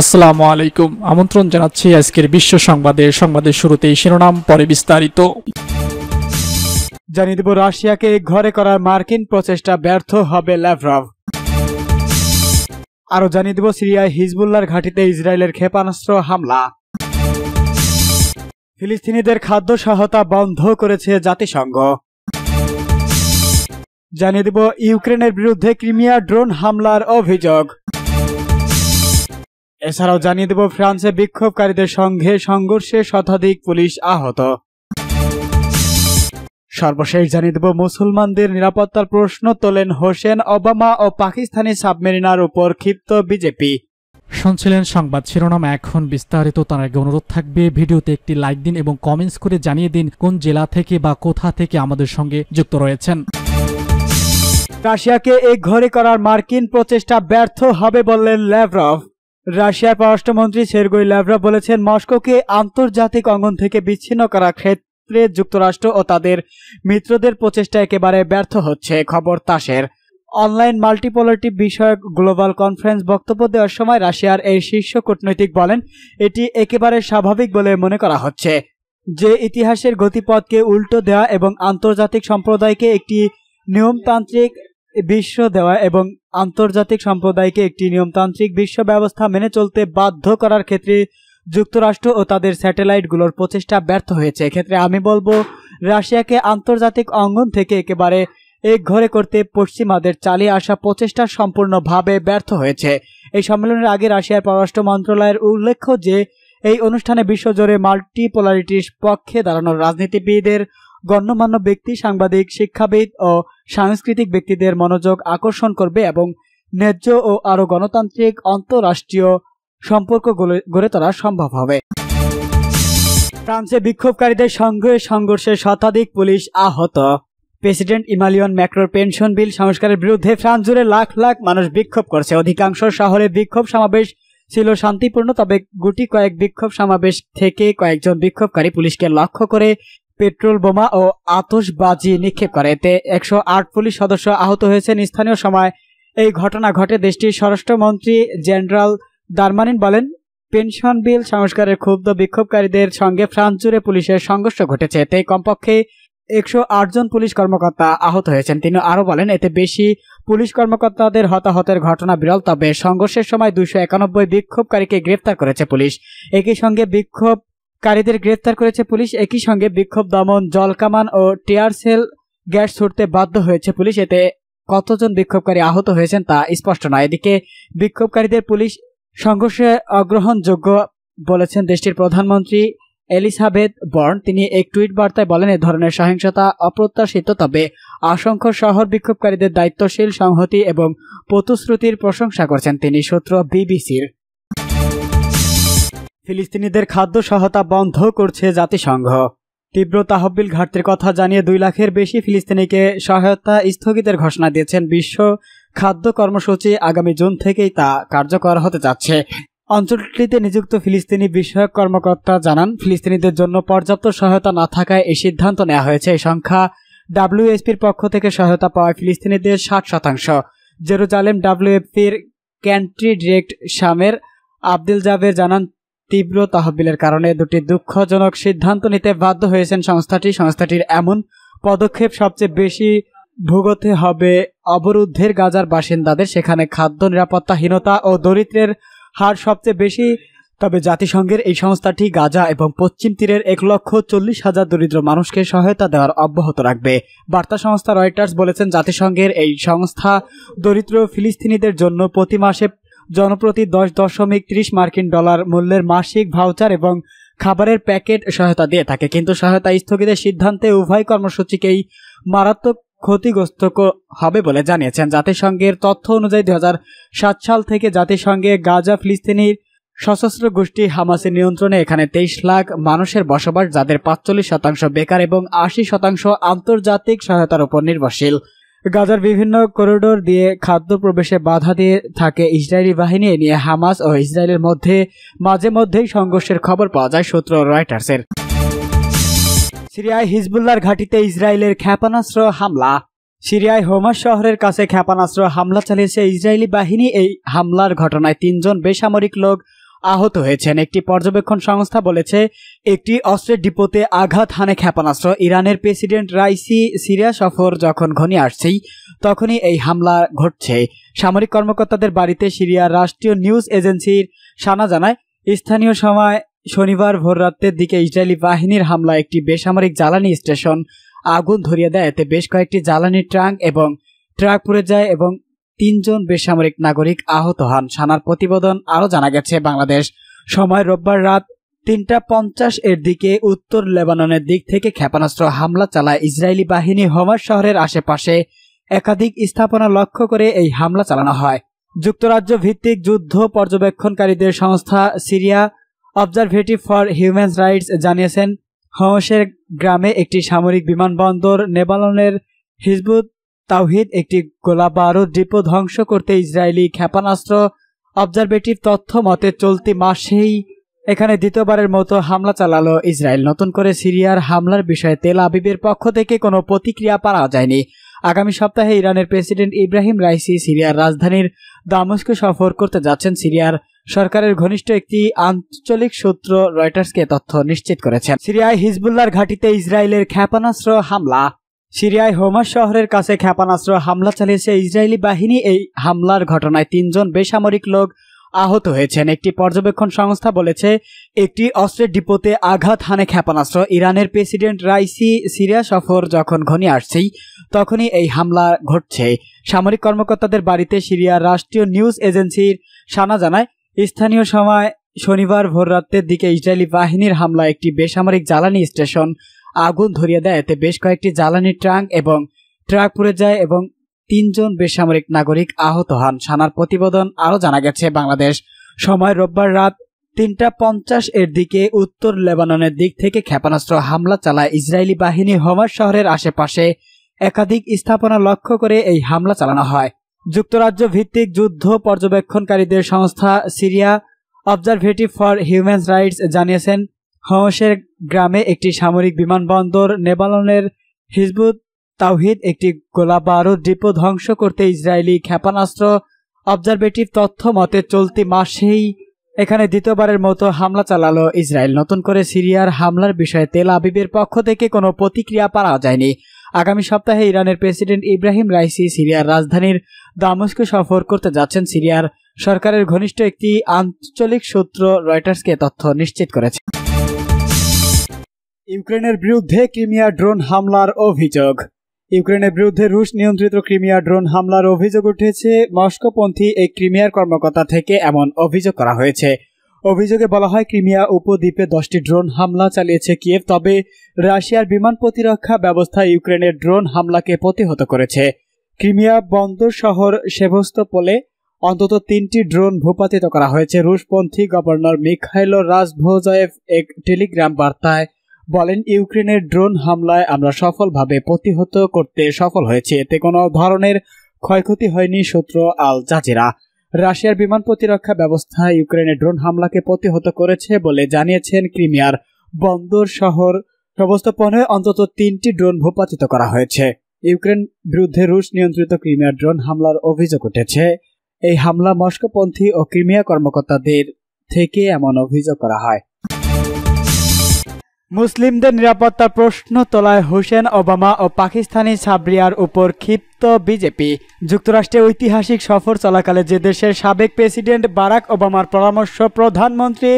আসসালামু আলাইকুম আমন্ত্রণ জানাচ্ছি আজকের বিশ্ব সংবাদে সংবাদের শুরুতেই শিরোনাম পরে বিস্তারিত জানিয়ে দেব রাশিয়াকে ঘরে করার মার্কিন প্রচেষ্টা ব্যর্থ হবে ল্যাভরভ আরও জানিয়ে দেব সিরিয়ায় হিজবুল্লার ঘাঁটিতে ইসরায়েলের ক্ষেপণাস্ত্র হামলা ফিলিস্তিনিদের খাদ্য সহায়তা বন্ধ করেছে জাতিসংঘ জানিয়ে দেব ইউক্রেনের বিরুদ্ধে ক্রিমিয়া ড্রোন হামলার অভিযোগ এছাড়াও জানিয়ে দেব ফ্রান্সে বিক্ষোভকারীদের সঙ্গে সংঘর্ষে শতাধিক পুলিশ আহত সর্বশেষ জানিয়ে দেব মুসলমানদের নিরাপত্তার প্রশ্ন তোলেন হোসেন ওবামা ও পাকিস্তানি সাবমেরিনার উপর ক্ষিপ্ত বিজেপি শুনছিলেন সংবাদ শিরোনাম এখন বিস্তারিত তার আগে অনুরোধ থাকবে ভিডিওতে একটি লাইক দিন এবং কমেন্টস করে জানিয়ে দিন কোন জেলা থেকে বা কোথা থেকে আমাদের সঙ্গে যুক্ত রয়েছেন রাশিয়াকে এক ঘরে করার মার্কিন প্রচেষ্টা ব্যর্থ হবে বললেন ল্যাভরফ রাশিয়ার পররাষ্ট্রমন্ত্রী সেরগই ল্যাভরা বলেছেন মস্কোকে আন্তর্জাতিক অঙ্গন থেকে বিচ্ছিন্ন করার ক্ষেত্রে যুক্তরাষ্ট্র ও তাদের মিত্রদের প্রচেষ্টা একেবারে ব্যর্থ হচ্ছে খবর তাসের অনলাইন মাল্টিপোলারিটি বিষয়ক গ্লোবাল কনফারেন্স বক্তব্য দেওয়ার সময় রাশিয়ার এই শীর্ষ কূটনৈতিক বলেন এটি একেবারে স্বাভাবিক বলে মনে করা হচ্ছে যে ইতিহাসের গতিপথকে উল্টো দেওয়া এবং আন্তর্জাতিক সম্প্রদায়কে একটি নিয়মতান্ত্রিক বিশ্ব দেওয়া এবং আন্তর্জাতিক সম্প্রদায়কে একটি নিয়মতান্ত্রিক বিশ্ব ব্যবস্থা মেনে চলতে বাধ্য করার ক্ষেত্রে যুক্তরাষ্ট্র ও তাদের স্যাটেলাইটগুলোর প্রচেষ্টা ব্যর্থ হয়েছে এক্ষেত্রে আমি বলবো রাশিয়াকে আন্তর্জাতিক অঙ্গন থেকে একেবারে এক ঘরে করতে পশ্চিমাদের চালিয়ে আসা প্রচেষ্টা সম্পূর্ণভাবে ব্যর্থ হয়েছে এই সম্মেলনের আগে রাশিয়ার পররাষ্ট্র মন্ত্রণালয়ের উল্লেখ্য যে এই অনুষ্ঠানে বিশ্বজোড়ে মাল্টিপোলারিটির পক্ষে দাঁড়ানোর রাজনীতিবিদের গণ্যমান্য ব্যক্তি সাংবাদিক শিক্ষাবিদ ও সাংস্কৃতিক ব্যক্তিদের মনোযোগ আকর্ষণ করবে এবং ন্যায্য ও আরও গণতান্ত্রিক আন্তঃরাষ্ট্রীয় সম্পর্ক গড়ে তোলা সম্ভব হবে ফ্রান্সে বিক্ষোভকারীদের সঙ্গে সংঘর্ষে শতাধিক পুলিশ আহত প্রেসিডেন্ট ইমালিয়ন ম্যাক্রোর পেনশন বিল সংস্কারের বিরুদ্ধে ফ্রান্স জুড়ে লাখ লাখ মানুষ বিক্ষোভ করছে অধিকাংশ শহরে বিক্ষোভ সমাবেশ ছিল শান্তিপূর্ণ তবে গুটি কয়েক বিক্ষোভ সমাবেশ থেকে কয়েকজন বিক্ষোভকারী পুলিশকে লক্ষ্য করে পেট্রোল বোমা ও আতসবাজি নিক্ষেপ করে এতে একশো আট পুলিশ সদস্য আহত হয়েছেন স্থানীয় সময় এই ঘটনা ঘটে দেশটির স্বরাষ্ট্রমন্ত্রী জেনারেল দারমানিন বলেন পেনশন বিল সংস্কারের ক্ষুব্ধ বিক্ষোভকারীদের সঙ্গে ফ্রান্স জুড়ে পুলিশের সংঘর্ষ ঘটেছে এতে কমপক্ষে একশো জন পুলিশ কর্মকর্তা আহত হয়েছেন তিনি আরও বলেন এতে বেশি পুলিশ কর্মকর্তাদের হতাহতের ঘটনা বিরল তবে সংঘর্ষের সময় দুশো একানব্বই বিক্ষোভকারীকে গ্রেফতার করেছে পুলিশ একই সঙ্গে বিক্ষোভ কারীদের গ্রেফতার করেছে পুলিশ একই সঙ্গে বিক্ষোভ দমন জলকামান ও টিয়ার সেল গ্যাস ছুটতে বাধ্য হয়েছে পুলিশ এতে কতজন বিক্ষোভকারী আহত হয়েছেন তা স্পষ্ট নয় এদিকে বিক্ষোভকারীদের পুলিশ সংঘর্ষে অগ্রহণযোগ্য বলেছেন দেশটির প্রধানমন্ত্রী এলিসাবেথ বর্ন তিনি এক টুইট বার্তায় বলেন এ ধরনের সহিংসতা অপ্রত্যাশিত তবে অসংখ্য শহর বিক্ষোভকারীদের দায়িত্বশীল সংহতি এবং প্রতিশ্রুতির প্রশংসা করছেন তিনি সূত্র বিবিসির ফিলিস্তিনিদের খাদ্য সহায়তা বন্ধ করছে জাতিসংঘ তীব্র তাহবিল ঘাটতির কথা জানিয়ে দুই লাখের বেশি ফিলিস্তিনিকে সহায়তা স্থগিতের ঘোষণা দিয়েছেন বিশ্ব খাদ্য কর্মসূচি আগামী জুন থেকেই তা কার্যকর হতে যাচ্ছে অঞ্চলটিতে নিযুক্ত ফিলিস্তিনি বিষয়ক কর্মকর্তা জানান ফিলিস্তিনিদের জন্য পর্যাপ্ত সহায়তা না থাকায় এই সিদ্ধান্ত নেওয়া হয়েছে এই সংখ্যা ডাব্লিউএসপির পক্ষ থেকে সহায়তা পাওয়া ফিলিস্তিনিদের ষাট শতাংশ জেরুজালেম ডাব্লিউএফপির ক্যান্ট্রি ডিরেক্ট শামের আব্দুল জাবের জানান তীব্র তহবিলের কারণে দুটি দুঃখজনক সিদ্ধান্ত নিতে বাধ্য হয়েছেন সংস্থাটি সংস্থাটির এমন পদক্ষেপ সবচেয়ে বেশি ভুগতে হবে অবরুদ্ধের গাজার বাসিন্দাদের সেখানে খাদ্য নিরাপত্তাহীনতা ও দরিদ্রের হার সবচেয়ে বেশি তবে জাতিসংঘের এই সংস্থাটি গাজা এবং পশ্চিম তীরের এক লক্ষ চল্লিশ হাজার দরিদ্র মানুষকে সহায়তা দেওয়ার অব্যাহত রাখবে বার্তা সংস্থা রয়টার্স বলেছেন জাতিসংঘের এই সংস্থা দরিদ্র ফিলিস্তিনিদের জন্য প্রতি মাসে জনপ্রতি দশ দশমিক ত্রিশ মার্কিন ডলার মূল্যের মাসিক ভাউচার এবং খাবারের প্যাকেট সহায়তা দিয়ে থাকে কিন্তু সহায়তা স্থগিতের সিদ্ধান্তে উভয় কর্মসূচিকেই মারাত্মক ক্ষতিগ্রস্ত হবে বলে জানিয়েছেন জাতিসংঘের তথ্য অনুযায়ী দু সাল থেকে জাতিসংঘে গাজা ফিলিস্তিনির সশস্ত্র গোষ্ঠী হামাসের নিয়ন্ত্রণে এখানে তেইশ লাখ মানুষের বসবাস যাদের পাঁচচল্লিশ শতাংশ বেকার এবং আশি শতাংশ আন্তর্জাতিক সহায়তার উপর নির্ভরশীল গাজার বিভিন্ন করিডোর দিয়ে খাদ্য প্রবেশে বাধা দিয়ে থাকে ইসরায়েলি বাহিনী নিয়ে হামাস ও ইসরায়েলের মধ্যে মাঝে মধ্যেই সংঘর্ষের খবর পাওয়া যায় সূত্র রয়টার্সের সিরিয়ায় হিজবুল্লার ঘাটিতে ইসরায়েলের ক্ষেপণাস্ত্র হামলা সিরিয়ায় হোমাস শহরের কাছে ক্ষেপণাস্ত্র হামলা চালিয়েছে ইসরায়েলি বাহিনী এই হামলার ঘটনায় তিনজন বেসামরিক লোক আহত হয়েছেন একটি পর্যবেক্ষণ সংস্থা বলেছে একটি অস্ত্রের ডিপোতে আঘাত হানে ক্ষেপণাস্ত্র ইরানের প্রেসিডেন্ট রাইসি সিরিয়া সফর যখন ঘনিয়ে আসছেই তখনই এই হামলা ঘটছে সামরিক কর্মকর্তাদের বাড়িতে সিরিয়ার রাষ্ট্রীয় নিউজ এজেন্সির সানা জানায় স্থানীয় সময় শনিবার ভোররাতের দিকে ইসরায়েলি বাহিনীর হামলা একটি বেসামরিক জ্বালানি স্টেশন আগুন ধরিয়ে দেয় এতে বেশ কয়েকটি জ্বালানি ট্রাঙ্ক এবং ট্রাক পুড়ে যায় এবং তিনজন বেসামরিক নাগরিক আহত হন সানার প্রতিবেদন আরও জানা গেছে বাংলাদেশ সময় রোববার রাত তিনটা পঞ্চাশ এর দিকে উত্তর লেবাননের দিক থেকে ক্ষেপণাস্ত্র হামলা চালায় ইসরায়েলি বাহিনী হমার শহরের আশেপাশে একাধিক স্থাপনা লক্ষ্য করে এই হামলা চালানো হয় যুক্তরাজ্য ভিত্তিক যুদ্ধ পর্যবেক্ষণকারীদের সংস্থা Syria observatory for human rights জানিয়েছেন হমসের গ্রামে একটি সামরিক বিমানবন্দর নেবাননের হিজবুত তাওহিদ একটি গোলাবারুদ ডিপো ধ্বংস করতে ইসরায়েলি ক্ষেপণাস্ত্র অবজারভেটিভ তথ্য মতে চলতি মাসেই এখানে দ্বিতীয়বারের মতো হামলা চালালো ইসরায়েল নতুন করে সিরিয়ার হামলার বিষয়ে তেল আবিবের পক্ষ থেকে কোনো প্রতিক্রিয়া পাওয়া যায়নি আগামী সপ্তাহে ইরানের প্রেসিডেন্ট ইব্রাহিম রাইসি সিরিয়ার রাজধানীর দামস্কে সফর করতে যাচ্ছেন সিরিয়ার সরকারের ঘনিষ্ঠ একটি আঞ্চলিক সূত্র রয়টার্সকে তথ্য নিশ্চিত করেছেন সিরিয়ায় হিজবুল্লার ঘাটিতে ইসরায়েলের ক্ষেপণাস্ত্র হামলা সিরিয়ায় হোমাস শহরের কাছে ক্ষেপণাস্ত্র হামলা চালিয়েছে ইসরায়েলি বাহিনী এই হামলার ঘটনায় তিনজন বেসামরিক লোক আহত হয়েছেন একটি পর্যবেক্ষণ সংস্থা বলেছে একটি অস্ত্রের ডিপোতে আঘাত হানে ক্ষেপণাস্ত্র ইরানের প্রেসিডেন্ট রাইসি সিরিয়া সফর যখন ঘনিয়ে আসছেই তখনই এই হামলা ঘটছে সামরিক কর্মকর্তাদের বাড়িতে সিরিয়ার রাষ্ট্রীয় নিউজ এজেন্সির সানা জানায় স্থানীয় সময় শনিবার ভোররাতের দিকে ইসরায়েলি বাহিনীর হামলা একটি বেসামরিক জ্বালানি স্টেশন আগুন ধরিয়ে দেয় এতে বেশ কয়েকটি জ্বালানি ট্রাঙ্ক এবং ট্রাক পুড়ে যায় এবং তিনজন বেসামরিক নাগরিক আহত হন সানার প্রতিবেদন আরও জানা গেছে বাংলাদেশ সময় রোববার রাত তিনটা পঞ্চাশ এর দিকে উত্তর লেবাননের দিক থেকে ক্ষেপণাস্ত্র হামলা চালায় ইসরায়েলি বাহিনী হমার শহরের আশেপাশে একাধিক স্থাপনা লক্ষ্য করে এই হামলা চালানো হয় যুক্তরাজ্য ভিত্তিক যুদ্ধ পর্যবেক্ষণকারীদের সংস্থা Syria observatory for human rights জানিয়েছেন হংসের গ্রামে একটি সামরিক বিমানবন্দর নেবালনের হিজবুত তাওহিদ একটি গোলা বারুদ ডিপো ধ্বংস করতে ইসরায়েলি ক্ষেপণাস্ত্র অবজারভেটিভ তথ্য মতে চলতি মাসেই এখানে দ্বিতীয়বারের মতো হামলা চালালো ইসরায়েল নতুন করে সিরিয়ার হামলার বিষয়ে তেল আবিবের পক্ষ থেকে কোনো প্রতিক্রিয়া পাওয়া যায়নি আগামী সপ্তাহে ইরানের প্রেসিডেন্ট ইব্রাহিম রাইসি সিরিয়ার রাজধানীর দামস্কে সফর করতে যাচ্ছেন সিরিয়ার সরকারের ঘনিষ্ঠ একটি আঞ্চলিক সূত্র রয়টার্সকে তথ্য নিশ্চিত করেছে ইউক্রেনের বিরুদ্ধে ক্রিমিয়া ড্রোন হামলার অভিযোগ ইউক্রেনের বিরুদ্ধে রুশ নিয়ন্ত্রিত ক্রিমিয়া ড্রোন হামলার অভিযোগ উঠেছে মস্কোপন্থী এই ক্রিমিয়ার কর্মকর্তা থেকে এমন অভিযোগ করা হয়েছে অভিযোগে বলা হয় ক্রিমিয়া উপদ্বীপে দশটি ড্রোন হামলা চালিয়েছে কিয়েভ তবে রাশিয়ার বিমান প্রতিরক্ষা ব্যবস্থা ইউক্রেনের ড্রোন হামলাকে প্রতিহত করেছে ক্রিমিয়া বন্দর শহর সেভস্তপোলে অন্তত তিনটি ড্রোন ভূপাতিত করা হয়েছে রুশপন্থী গভর্নর মিখাইল রাজভোজয়েভ এক টেলিগ্রাম বার্তায় বলেন ইউক্রেনের ড্রোন হামলায় আমরা সফলভাবে প্রতিহত করতে সফল হয়েছে এতে কোনো ধরনের ক্ষয়ক্ষতি হয়নি সূত্র আল জাজিরা রাশিয়ার বিমান প্রতিরক্ষা ব্যবস্থা ইউক্রেনের ড্রোন হামলাকে প্রতিহত করেছে বলে জানিয়েছেন ক্রিমিয়ার বন্দর শহর সবস্থাপনে অন্তত তিনটি ড্রোন ভূপাতিত করা হয়েছে ইউক্রেন বিরুদ্ধে রুশ নিয়ন্ত্রিত ক্রিমিয়ার ড্রোন হামলার অভিযোগ উঠেছে এই হামলা মস্কোপন্থী ও ক্রিমিয়া কর্মকর্তাদের থেকে এমন অভিযোগ করা হয় মুসলিমদের নিরাপত্তা প্রশ্ন তোলায় হুসেন ওবামা ও পাকিস্তানি সাবরিয়ার উপর ক্ষিপ্ত তো বিজেপি যুক্তরাষ্ট্রে ঐতিহাসিক সফর চলাকালে যে দেশের সাবেক প্রেসিডেন্ট বারাক ওবামার পরামর্শ প্রধানমন্ত্রী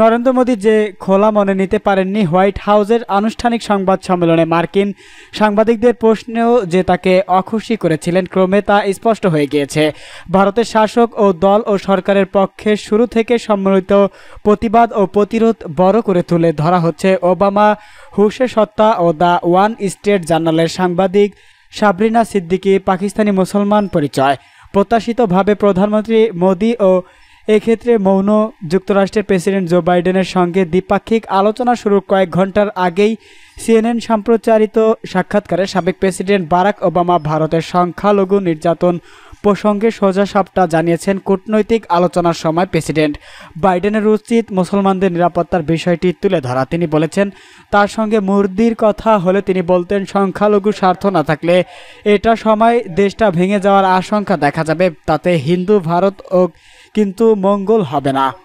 নরেন্দ্র মোদী যে খোলা মনে নিতে পারেননি হোয়াইট হাউসের আনুষ্ঠানিক সংবাদ সম্মেলনে মার্কিন সাংবাদিকদের প্রশ্নেও যে তাকে অখুশি করেছিলেন ক্রমে তা স্পষ্ট হয়ে গিয়েছে ভারতের শাসক ও দল ও সরকারের পক্ষে শুরু থেকে সম্মিলিত প্রতিবাদ ও প্রতিরোধ বড় করে তুলে ধরা হচ্ছে ওবামা হুসে সত্তা ও দ্য ওয়ান স্টেট জার্নালের সাংবাদিক সাবরিনা সিদ্দিকি পাকিস্তানি মুসলমান পরিচয় প্রত্যাশিতভাবে প্রধানমন্ত্রী মোদী ও এক্ষেত্রে মৌন যুক্তরাষ্ট্রের প্রেসিডেন্ট জো বাইডেনের সঙ্গে দ্বিপাক্ষিক আলোচনা শুরুর কয়েক ঘন্টার আগেই সিএনএন সম্প্রচারিত সাক্ষাৎকারে সাবেক প্রেসিডেন্ট বারাক ওবামা ভারতের সংখ্যালঘু নির্যাতন প্রসঙ্গে সোজা সাপটা জানিয়েছেন কূটনৈতিক আলোচনার সময় প্রেসিডেন্ট বাইডেনের উচিত মুসলমানদের নিরাপত্তার বিষয়টি তুলে ধরা তিনি বলেছেন তার সঙ্গে মুরদির কথা হলে তিনি বলতেন সংখ্যালঘু স্বার্থ না থাকলে এটা সময় দেশটা ভেঙে যাওয়ার আশঙ্কা দেখা যাবে তাতে হিন্দু ভারত ও কিন্তু মঙ্গল হবে না